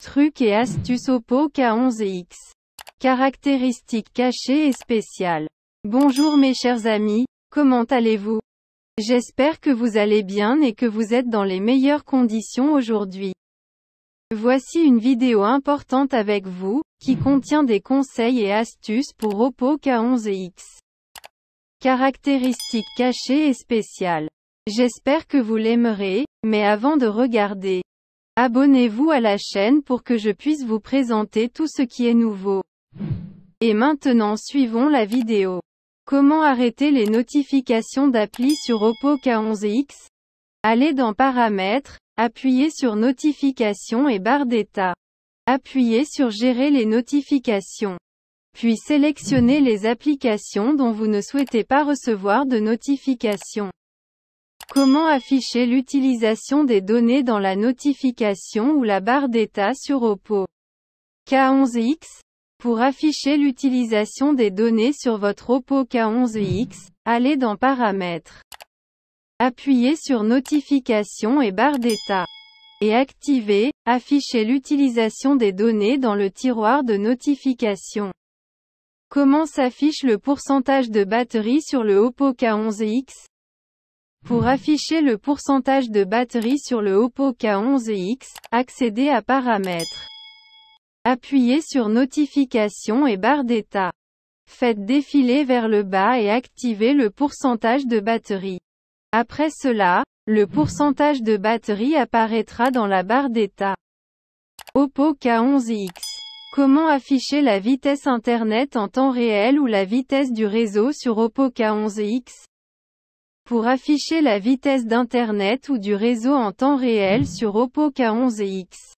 Trucs et astuces Oppo K11X. Caractéristiques cachées et spéciales. Bonjour mes chers amis, comment allez-vous J'espère que vous allez bien et que vous êtes dans les meilleures conditions aujourd'hui. Voici une vidéo importante avec vous, qui contient des conseils et astuces pour Oppo K11X. Caractéristiques cachées et spéciales. J'espère que vous l'aimerez, mais avant de regarder, Abonnez-vous à la chaîne pour que je puisse vous présenter tout ce qui est nouveau. Et maintenant suivons la vidéo. Comment arrêter les notifications d'appli sur Oppo K11X Allez dans Paramètres, appuyez sur Notifications et barre d'état. Appuyez sur Gérer les notifications. Puis sélectionnez les applications dont vous ne souhaitez pas recevoir de notifications. Comment afficher l'utilisation des données dans la notification ou la barre d'état sur Oppo K11X Pour afficher l'utilisation des données sur votre Oppo K11X, allez dans Paramètres. Appuyez sur Notification et barre d'état. Et activez Afficher l'utilisation des données dans le tiroir de notification. Comment s'affiche le pourcentage de batterie sur le Oppo K11X pour afficher le pourcentage de batterie sur le Oppo K11X, accédez à Paramètres. Appuyez sur Notifications et barre d'état. Faites défiler vers le bas et activez le pourcentage de batterie. Après cela, le pourcentage de batterie apparaîtra dans la barre d'état. Oppo K11X. Comment afficher la vitesse Internet en temps réel ou la vitesse du réseau sur Oppo K11X pour afficher la vitesse d'Internet ou du réseau en temps réel sur Oppo K11X.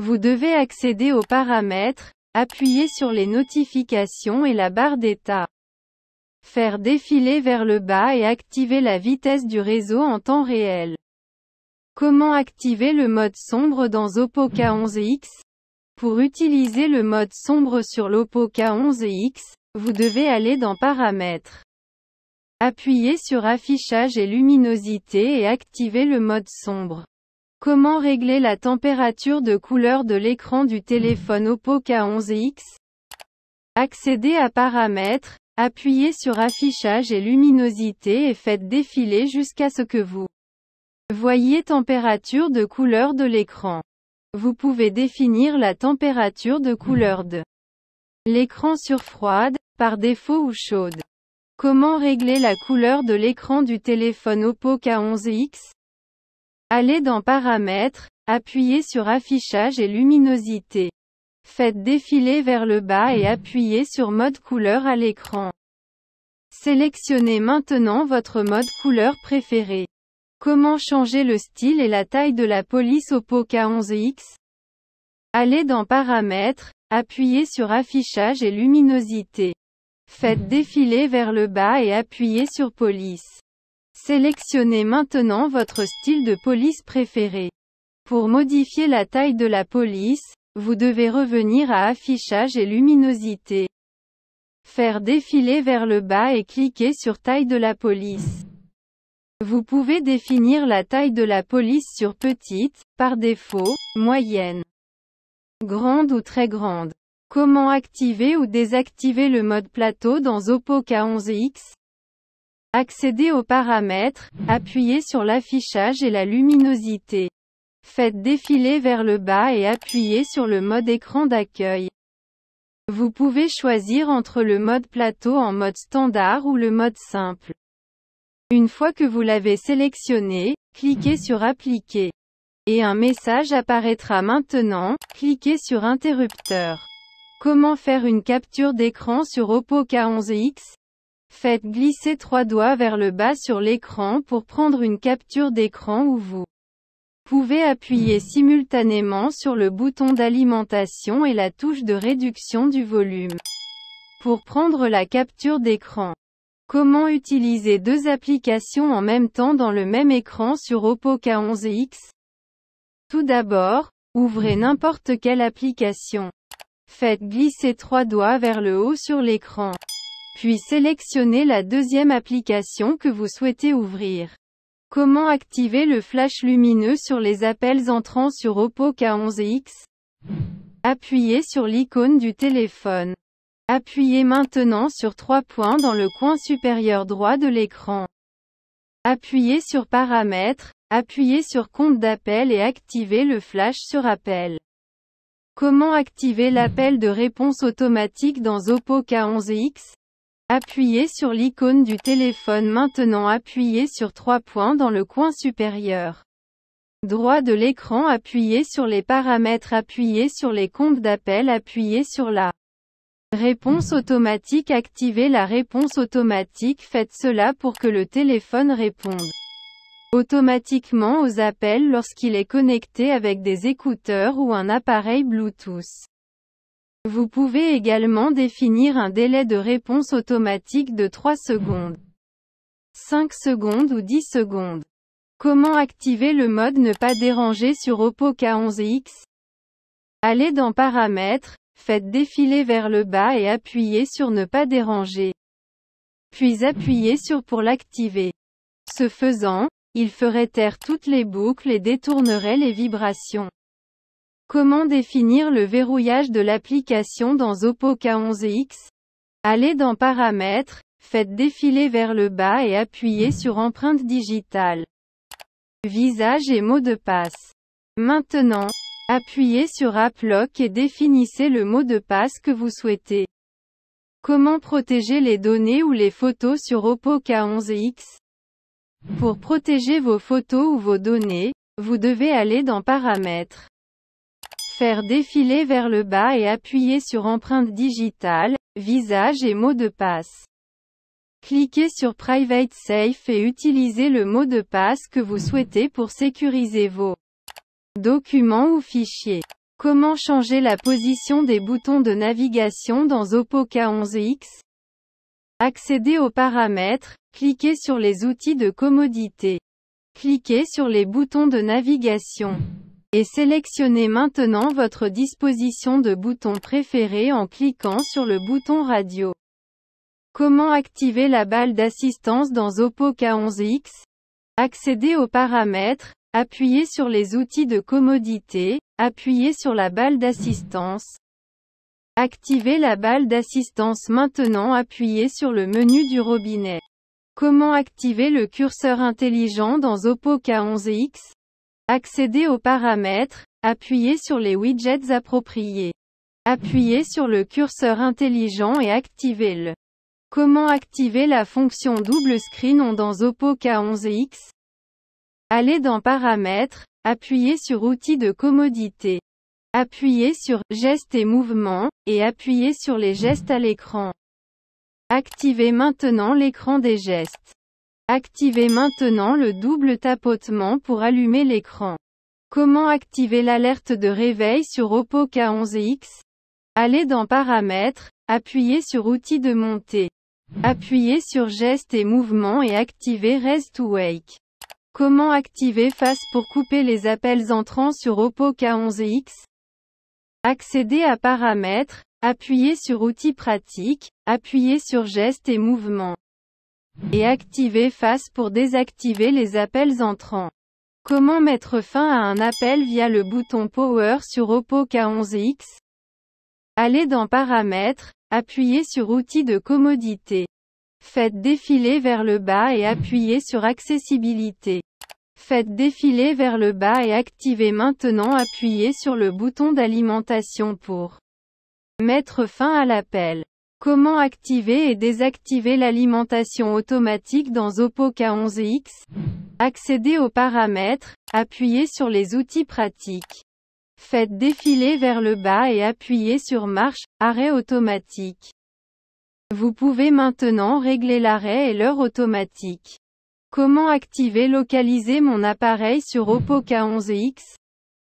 Vous devez accéder aux paramètres, appuyer sur les notifications et la barre d'état. Faire défiler vers le bas et activer la vitesse du réseau en temps réel. Comment activer le mode sombre dans Oppo K11X Pour utiliser le mode sombre sur l'Oppo K11X, vous devez aller dans Paramètres. Appuyez sur Affichage et luminosité et activez le mode sombre. Comment régler la température de couleur de l'écran du téléphone Oppo K11X Accédez à Paramètres, appuyez sur Affichage et luminosité et faites défiler jusqu'à ce que vous voyez Température de couleur de l'écran. Vous pouvez définir la température de couleur de l'écran sur froide, par défaut ou chaude. Comment régler la couleur de l'écran du téléphone Oppo K11X Allez dans Paramètres, appuyez sur Affichage et Luminosité. Faites défiler vers le bas et appuyez sur Mode couleur à l'écran. Sélectionnez maintenant votre mode couleur préféré. Comment changer le style et la taille de la police Oppo K11X Allez dans Paramètres, appuyez sur Affichage et Luminosité. Faites défiler vers le bas et appuyez sur police. Sélectionnez maintenant votre style de police préféré. Pour modifier la taille de la police, vous devez revenir à affichage et luminosité. Faire défiler vers le bas et cliquer sur taille de la police. Vous pouvez définir la taille de la police sur petite, par défaut, moyenne, grande ou très grande. Comment activer ou désactiver le mode plateau dans Oppo K11X Accédez aux paramètres, appuyez sur l'affichage et la luminosité. Faites défiler vers le bas et appuyez sur le mode écran d'accueil. Vous pouvez choisir entre le mode plateau en mode standard ou le mode simple. Une fois que vous l'avez sélectionné, cliquez sur Appliquer. Et un message apparaîtra maintenant, cliquez sur Interrupteur. Comment faire une capture d'écran sur Oppo K11X Faites glisser trois doigts vers le bas sur l'écran pour prendre une capture d'écran ou vous pouvez appuyer simultanément sur le bouton d'alimentation et la touche de réduction du volume pour prendre la capture d'écran. Comment utiliser deux applications en même temps dans le même écran sur Oppo K11X Tout d'abord, ouvrez n'importe quelle application. Faites glisser trois doigts vers le haut sur l'écran. Puis sélectionnez la deuxième application que vous souhaitez ouvrir. Comment activer le flash lumineux sur les appels entrant sur Oppo K11X Appuyez sur l'icône du téléphone. Appuyez maintenant sur trois points dans le coin supérieur droit de l'écran. Appuyez sur Paramètres, appuyez sur Compte d'appel et activez le flash sur appel. Comment activer l'appel de réponse automatique dans Oppo K11X Appuyez sur l'icône du téléphone maintenant appuyez sur trois points dans le coin supérieur. Droit de l'écran appuyez sur les paramètres appuyez sur les comptes d'appel appuyez sur la réponse automatique activez la réponse automatique faites cela pour que le téléphone réponde automatiquement aux appels lorsqu'il est connecté avec des écouteurs ou un appareil Bluetooth. Vous pouvez également définir un délai de réponse automatique de 3 secondes, 5 secondes ou 10 secondes. Comment activer le mode ne pas déranger sur Oppo K11X Allez dans Paramètres, faites défiler vers le bas et appuyez sur Ne pas déranger. Puis appuyez sur pour l'activer. Ce faisant, il ferait taire toutes les boucles et détournerait les vibrations. Comment définir le verrouillage de l'application dans Oppo K11X Allez dans Paramètres, faites défiler vers le bas et appuyez sur Empreinte digitale. Visage et mot de passe. Maintenant, appuyez sur App Lock et définissez le mot de passe que vous souhaitez. Comment protéger les données ou les photos sur Oppo K11X pour protéger vos photos ou vos données, vous devez aller dans Paramètres. Faire défiler vers le bas et appuyer sur Empreinte digitale, visage et mot de passe. Cliquez sur Private Safe et utilisez le mot de passe que vous souhaitez pour sécuriser vos documents ou fichiers. Comment changer la position des boutons de navigation dans Oppo K11X Accédez aux paramètres, Cliquez sur les outils de commodité. Cliquez sur les boutons de navigation. Et sélectionnez maintenant votre disposition de bouton préféré en cliquant sur le bouton radio. Comment activer la balle d'assistance dans Oppo K11X Accédez aux paramètres, appuyez sur les outils de commodité, appuyez sur la balle d'assistance. Activez la balle d'assistance maintenant appuyez sur le menu du robinet. Comment activer le curseur intelligent dans Oppo K11X Accéder aux paramètres, appuyez sur les widgets appropriés. Appuyez sur le curseur intelligent et activez-le. Comment activer la fonction double screen dans Oppo K11X Allez dans Paramètres, appuyez sur Outils de commodité. Appuyez sur Gestes et mouvements, et appuyez sur les gestes à l'écran. Activez maintenant l'écran des gestes. Activez maintenant le double tapotement pour allumer l'écran. Comment activer l'alerte de réveil sur Oppo K11X Allez dans Paramètres, appuyez sur Outils de montée. Appuyez sur Gestes et mouvements et activez Rest Wake. Comment activer Face pour couper les appels entrants sur Oppo K11X Accédez à Paramètres, Appuyez sur Outils pratiques, appuyez sur Gestes et mouvements. Et activez Face pour désactiver les appels entrants. Comment mettre fin à un appel via le bouton Power sur Oppo K11X Allez dans Paramètres, appuyez sur Outils de commodité. Faites défiler vers le bas et appuyez sur Accessibilité. Faites défiler vers le bas et activez maintenant appuyez sur le bouton d'alimentation pour Mettre fin à l'appel. Comment activer et désactiver l'alimentation automatique dans Oppo K11X Accédez aux paramètres, appuyez sur les outils pratiques. Faites défiler vers le bas et appuyez sur marche, arrêt automatique. Vous pouvez maintenant régler l'arrêt et l'heure automatique. Comment activer localiser mon appareil sur Oppo K11X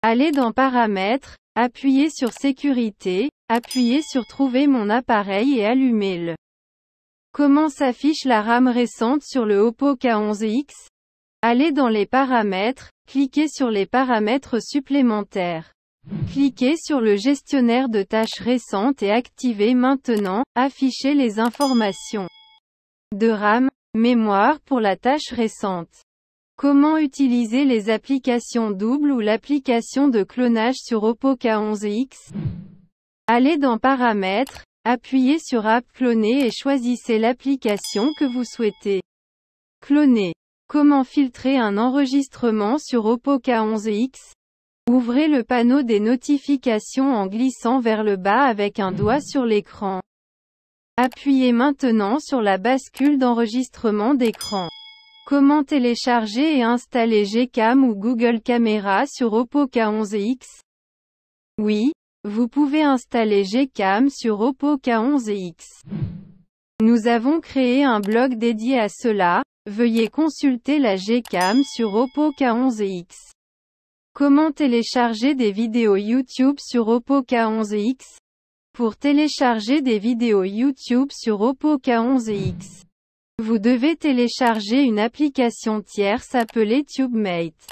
Allez dans Paramètres, Appuyez sur Sécurité, appuyez sur Trouver mon appareil et allumez-le. Comment s'affiche la RAM récente sur le Oppo K11X Allez dans les paramètres, cliquez sur les paramètres supplémentaires. Cliquez sur le gestionnaire de tâches récentes et activez maintenant, afficher les informations de RAM, mémoire pour la tâche récente. Comment utiliser les applications doubles ou l'application de clonage sur Oppo K11X Allez dans Paramètres, appuyez sur App cloner et choisissez l'application que vous souhaitez cloner. Comment filtrer un enregistrement sur Oppo K11X Ouvrez le panneau des notifications en glissant vers le bas avec un doigt sur l'écran. Appuyez maintenant sur la bascule d'enregistrement d'écran. Comment télécharger et installer Gcam ou Google Camera sur Oppo K11X Oui, vous pouvez installer Gcam sur Oppo K11X. Nous avons créé un blog dédié à cela, veuillez consulter la Gcam sur Oppo K11X. Comment télécharger des vidéos YouTube sur Oppo K11X Pour télécharger des vidéos YouTube sur Oppo K11X, vous devez télécharger une application tierce appelée TubeMate.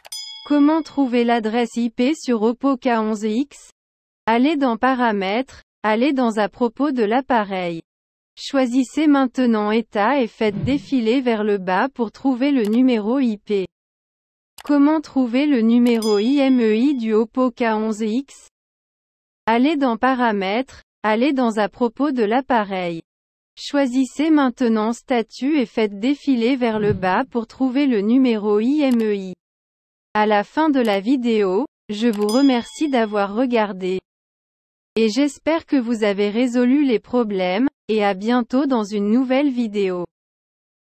Comment trouver l'adresse IP sur Oppo K11X Allez dans Paramètres, allez dans À propos de l'appareil. Choisissez maintenant État et faites défiler vers le bas pour trouver le numéro IP. Comment trouver le numéro IMEI e du Oppo K11X Allez dans Paramètres, allez dans À propos de l'appareil. Choisissez maintenant statut et faites défiler vers le bas pour trouver le numéro IMEI. E à la fin de la vidéo, je vous remercie d'avoir regardé. Et j'espère que vous avez résolu les problèmes, et à bientôt dans une nouvelle vidéo.